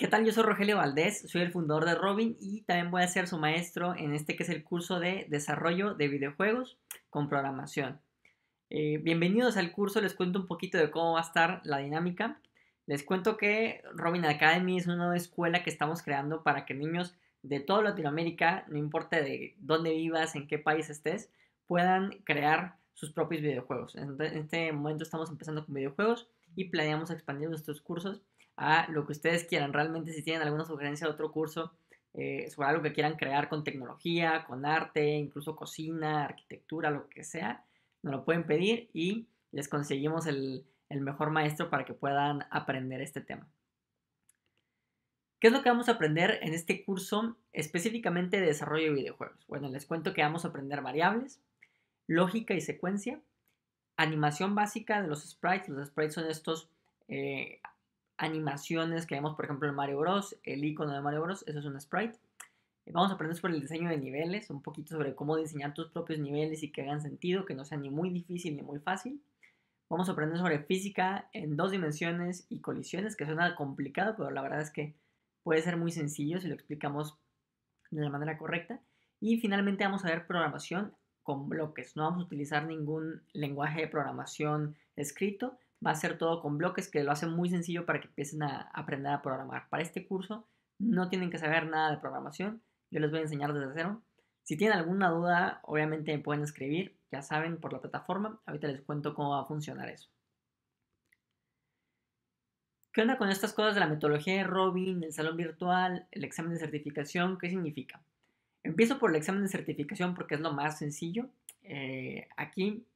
¿Qué tal? Yo soy Rogelio Valdés, soy el fundador de Robin y también voy a ser su maestro en este que es el curso de desarrollo de videojuegos con programación. Eh, bienvenidos al curso, les cuento un poquito de cómo va a estar la dinámica. Les cuento que Robin Academy es una escuela que estamos creando para que niños de toda Latinoamérica, no importa de dónde vivas, en qué país estés, puedan crear sus propios videojuegos. En este, este momento estamos empezando con videojuegos y planeamos expandir nuestros cursos a lo que ustedes quieran. Realmente si tienen alguna sugerencia de otro curso eh, sobre algo que quieran crear con tecnología, con arte, incluso cocina, arquitectura, lo que sea, nos lo pueden pedir y les conseguimos el, mejor maestro para que puedan aprender este tema. ¿Qué es lo que vamos a aprender en este curso específicamente de desarrollo de videojuegos? Bueno, les cuento que vamos a aprender variables, lógica y secuencia, animación básica de los sprites. Los sprites son estos eh, animaciones que vemos, por ejemplo, el Mario Bros, el icono de Mario Bros, eso es un sprite. Eh, vamos a aprender sobre el diseño de niveles, un poquito sobre cómo diseñar tus propios niveles y que hagan sentido, que no sea ni muy difícil ni muy fácil. Vamos a aprender sobre física en dos dimensiones y colisiones, que suena complicado, pero la verdad es que puede ser muy sencillo si lo explicamos de la manera correcta. Y finalmente vamos a ver programación con bloques. No vamos a utilizar ningún lenguaje de programación escrito, va a ser todo con bloques que lo hacen muy sencillo para que empiecen a aprender a programar. Para este curso no tienen que saber nada de programación, yo les voy a enseñar desde cero. Si tienen alguna duda, obviamente me pueden escribir, ya saben, por la plataforma. Ahorita les cuento cómo va a funcionar eso. ¿Qué onda con estas cosas de la metodología de Robin, el salón virtual, el examen de certificación? ¿Qué significa? Empiezo por el examen de certificación porque es lo más sencillo. Eh, aquí,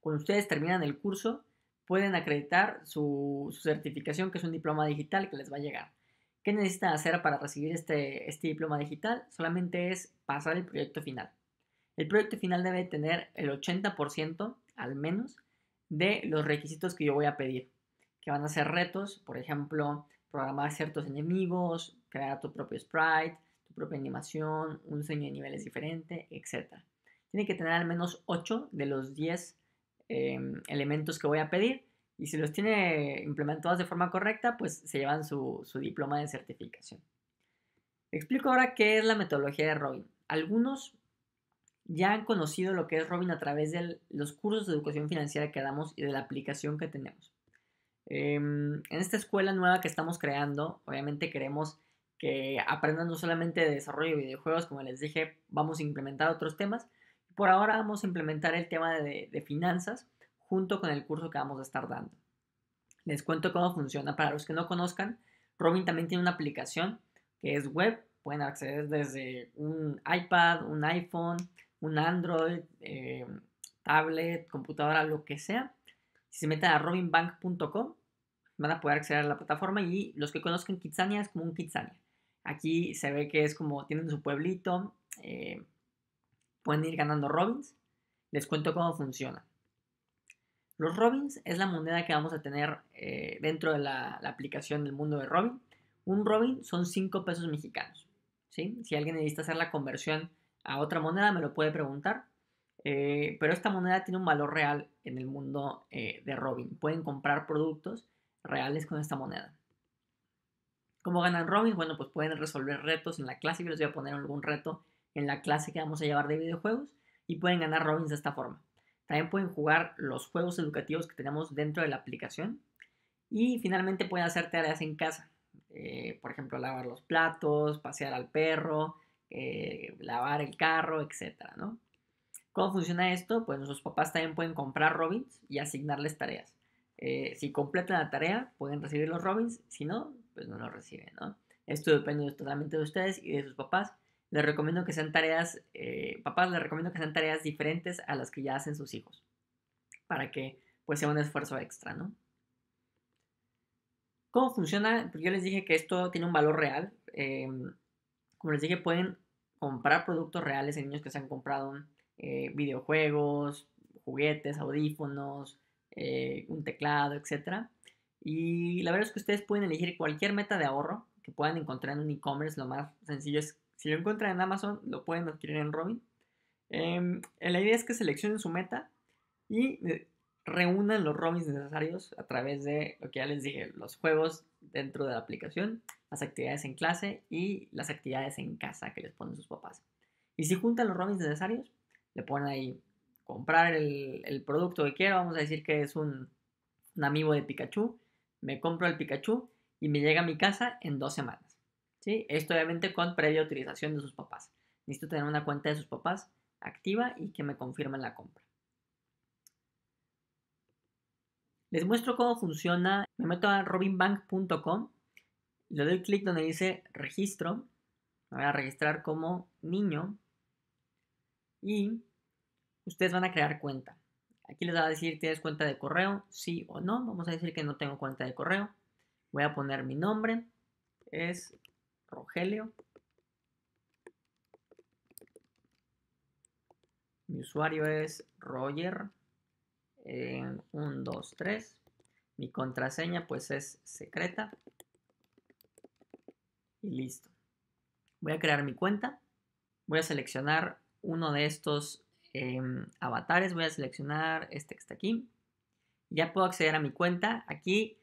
cuando ustedes terminan el curso, pueden acreditar su, certificación, que es un diploma digital que les va a llegar. ¿Qué necesitan hacer para recibir este, este diploma digital? Solamente es pasar el proyecto final. El proyecto final debe tener el 80% al menos de los requisitos que yo voy a pedir, que van a ser retos, por ejemplo, programar ciertos enemigos, crear tu propio sprite, tu propia animación, un diseño de niveles diferente, etc. Tiene que tener al menos 8 de los 10 Em, elementos que voy a pedir y si los tiene implementados de forma correcta, pues se llevan su, su diploma de certificación. explico ahora qué es la metodología de Robin. Algunos ya han conocido lo que es Robin a través de los cursos de educación financiera que damos y de la aplicación que tenemos. Em, en esta escuela nueva que estamos creando, obviamente queremos que aprendan no solamente de desarrollo de videojuegos, como les dije, vamos a implementar otros temas, por ahora vamos a implementar el tema de, finanzas junto con el curso que vamos a estar dando. Les cuento cómo funciona. Para los que no conozcan, Robin también tiene una aplicación que es web. Pueden acceder desde un iPad, un iPhone, un Android, eh, tablet, computadora, lo que sea. Si se meten a robinbank.com, van a poder acceder a la plataforma. Y los que conozcan Kitsania es como un Kitsania. Aquí se ve que es como tienen su pueblito. Eh, pueden ir ganando Robins. Les cuento cómo funciona. Los Robins es la moneda que vamos a tener eh, dentro de la, aplicación del mundo de Robin. Un Robin son 5 pesos mexicanos. Si alguien necesita hacer la conversión a otra moneda, me lo puede preguntar. Eh, pero esta moneda tiene un valor real en el mundo eh, de Robin. Pueden comprar productos reales con esta moneda. ¿Cómo ganan Robins? Bueno, pues pueden resolver retos en la clase. que les voy a poner algún reto en la clase que vamos a llevar de videojuegos y pueden ganar Robins de esta forma. También pueden jugar los juegos educativos que tenemos dentro de la aplicación y finalmente pueden hacer tareas en casa. Eh, por ejemplo, lavar los platos, pasear al perro, eh, lavar el carro, etc. ¿no? ¿Cómo funciona esto? Pues nuestros papás también pueden comprar Robins y asignarles tareas. Eh, si completan la tarea, pueden recibir los Robins, si no, pues no los reciben. Esto depende totalmente de ustedes y de sus papás les recomiendo que sean tareas, eh, papás, les recomiendo que sean tareas diferentes a las que ya hacen sus hijos, para que pues sea un esfuerzo extra, ¿no? ¿Cómo funciona? Pues yo les dije que esto tiene un valor real. Eh, como les dije, pueden comprar productos reales en niños que se han comprado eh, videojuegos, juguetes, audífonos, un teclado, etc. Y la verdad es que ustedes pueden elegir cualquier meta de ahorro que puedan encontrar en un e-commerce. Lo más sencillo es si lo encuentran en Amazon, lo pueden adquirir en Robin. Em, eh, la idea es que seleccionen su meta y eh, reúnan los Robins necesarios a través de lo que ya les dije, los juegos dentro de la aplicación, las actividades en clase y las actividades en casa que les ponen sus papás. Y si juntan los Robins necesarios, le ponen ahí comprar el, producto que quiera, vamos a decir que es un, un amigo de Pikachu, me compro el Pikachu y me llega a mi casa en dos semanas. Esto obviamente con previa utilización de sus papás. Necesito tener una cuenta de sus papás activa y que me confirmen la compra. Les muestro cómo funciona. Me meto a robinbank.com, le doy clic donde dice registro, me voy a registrar como niño y ustedes van a crear cuenta. Aquí les va a decir, ¿tienes cuenta de correo? Sí o no. Vamos a decir que no tengo cuenta de correo. Voy a poner mi nombre. Es Rogelio. Mi usuario es Roger. en Mi contraseña pues es secreta. Y listo. Voy a crear mi cuenta. Voy a seleccionar uno de estos em, avatares. Voy a seleccionar este que está aquí. Ya puedo acceder a mi cuenta. Aquí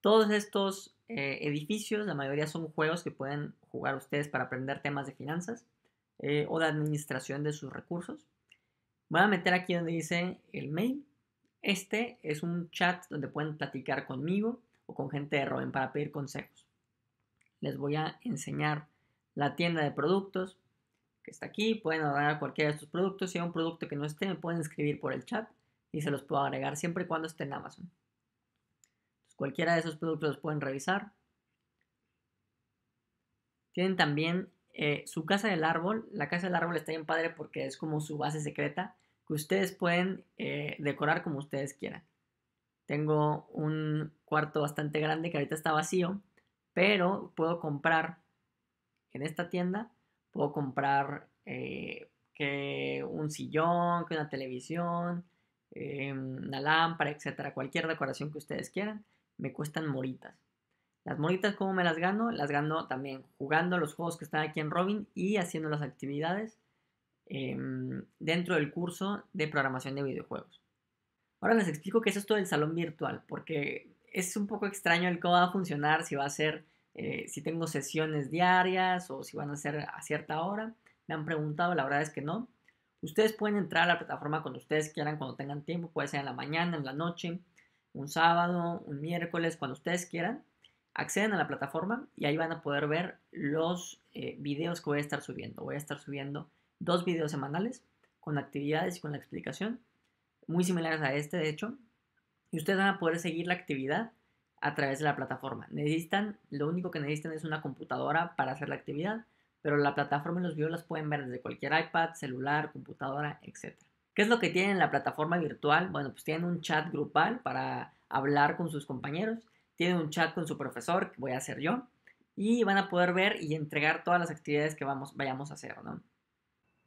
todos estos eh, edificios, la mayoría son juegos que pueden jugar ustedes para aprender temas de finanzas eh, o de administración de sus recursos. Voy a meter aquí donde dice el mail. Este es un chat donde pueden platicar conmigo o con gente de Robin para pedir consejos. Les voy a enseñar la tienda de productos que está aquí. Pueden agregar cualquiera de estos productos. Si hay un producto que no esté, me pueden escribir por el chat y se los puedo agregar siempre y cuando esté en Amazon. Cualquiera de esos productos los pueden revisar. Tienen también eh, su casa del árbol. La casa del árbol está bien padre porque es como su base secreta que ustedes pueden eh, decorar como ustedes quieran. Tengo un cuarto bastante grande que ahorita está vacío, pero puedo comprar en esta tienda, puedo comprar eh, que un sillón, que una televisión, em, una lámpara, etcétera, cualquier decoración que ustedes quieran me cuestan moritas. Las moritas, ¿cómo me las gano? Las gano también jugando los juegos que están aquí en Robin y haciendo las actividades em, dentro del curso de programación de videojuegos. Ahora les explico qué es esto del salón virtual, porque es un poco extraño el cómo va a funcionar, si va a ser, eh, si tengo sesiones diarias o si van a ser a cierta hora. Me han preguntado, la verdad es que no. Ustedes pueden entrar a la plataforma cuando ustedes quieran, cuando tengan tiempo, puede ser en la mañana, en la noche un sábado, un miércoles, cuando ustedes quieran, acceden a la plataforma y ahí van a poder ver los eh, videos que voy a estar subiendo. Voy a estar subiendo dos videos semanales con actividades y con la explicación, muy similares a este de hecho, y ustedes van a poder seguir la actividad a través de la plataforma. Necesitan, lo único que necesitan es una computadora para hacer la actividad, pero la plataforma y los videos las pueden ver desde cualquier iPad, celular, computadora, etcétera. ¿Qué es lo que tienen en la plataforma virtual? Bueno, pues tienen un chat grupal para hablar con sus compañeros, tienen un chat con su profesor, que voy a hacer yo, y van a poder ver y entregar todas las actividades que vamos, vayamos a hacer,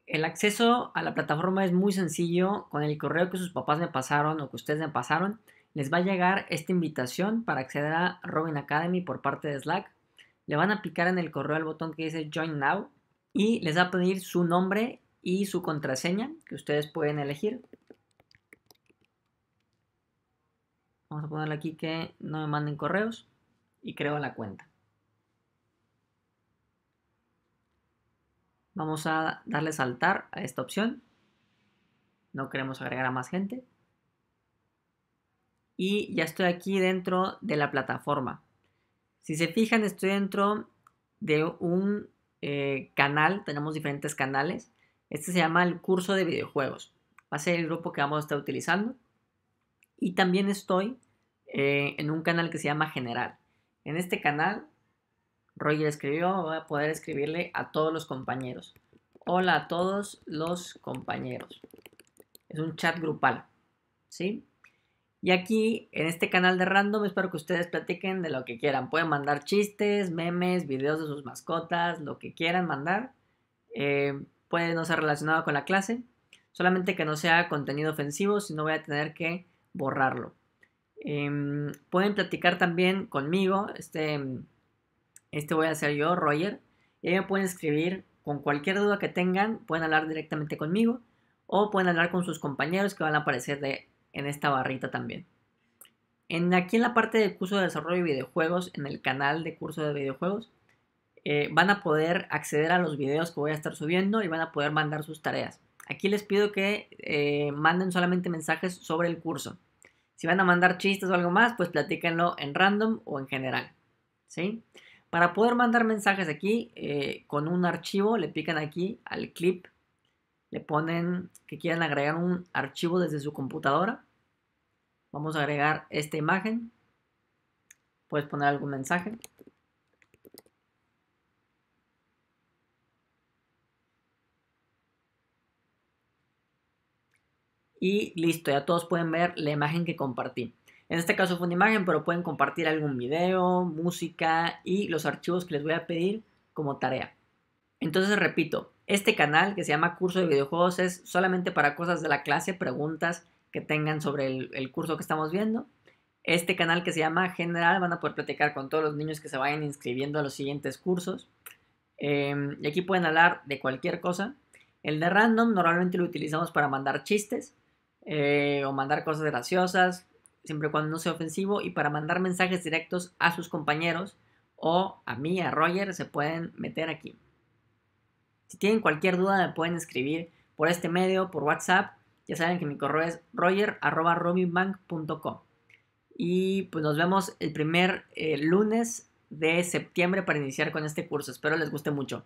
El acceso a la plataforma es muy sencillo, con el correo que sus papás me pasaron o que ustedes me pasaron, les va a llegar esta invitación para acceder a Robin Academy por parte de Slack. Le van a picar en el correo el botón que dice Join Now y les va a pedir su nombre y su contraseña que ustedes pueden elegir. Vamos a ponerle aquí que no me manden correos y creo la cuenta. Vamos a darle saltar a esta opción. No queremos agregar a más gente. Y ya estoy aquí dentro de la plataforma. Si se fijan, estoy dentro de un eh, canal. Tenemos diferentes canales. Este se llama el curso de videojuegos. Va a ser el grupo que vamos a estar utilizando. Y también estoy eh, en un canal que se llama General. En este canal, Roger escribió, voy a poder escribirle a todos los compañeros. Hola a todos los compañeros. Es un chat grupal. ¿Sí? Y aquí, en este canal de random, espero que ustedes platiquen de lo que quieran. Pueden mandar chistes, memes, videos de sus mascotas, lo que quieran mandar. Eh, puede no ser relacionado con la clase, solamente que no sea contenido ofensivo, si no voy a tener que borrarlo. Em, pueden platicar también conmigo, este, em, este voy a hacer yo, Roger, y ahí me pueden escribir con cualquier duda que tengan, pueden hablar directamente conmigo o pueden hablar con sus compañeros que van a aparecer de, en esta barrita también. En, aquí en la parte del curso de desarrollo de videojuegos, en el canal de curso de videojuegos, eh, van a poder acceder a los videos que voy a estar subiendo y van a poder mandar sus tareas. Aquí les pido que eh, manden solamente mensajes sobre el curso. Si van a mandar chistes o algo más, pues platíquenlo en random o en general. ¿sí? Para poder mandar mensajes aquí eh, con un archivo, le pican aquí al clip, le ponen que quieran agregar un archivo desde su computadora. Vamos a agregar esta imagen. Puedes poner algún mensaje. y listo, ya todos pueden ver la imagen que compartí. En este caso fue una imagen, pero pueden compartir algún video, música y los archivos que les voy a pedir como tarea. Entonces repito, este canal que se llama Curso de Videojuegos es solamente para cosas de la clase, preguntas que tengan sobre el, curso que estamos viendo. Este canal que se llama General van a poder platicar con todos los niños que se vayan inscribiendo a los siguientes cursos. Em, y aquí pueden hablar de cualquier cosa. El de random normalmente lo utilizamos para mandar chistes. Eh, o mandar cosas graciosas, siempre y cuando no sea ofensivo, y para mandar mensajes directos a sus compañeros o a mí, a Roger, se pueden meter aquí. Si tienen cualquier duda me pueden escribir por este medio, por WhatsApp. Ya saben que mi correo es roger.robinbank.com. Y pues nos vemos el primer eh, lunes de septiembre para iniciar con este curso. Espero les guste mucho.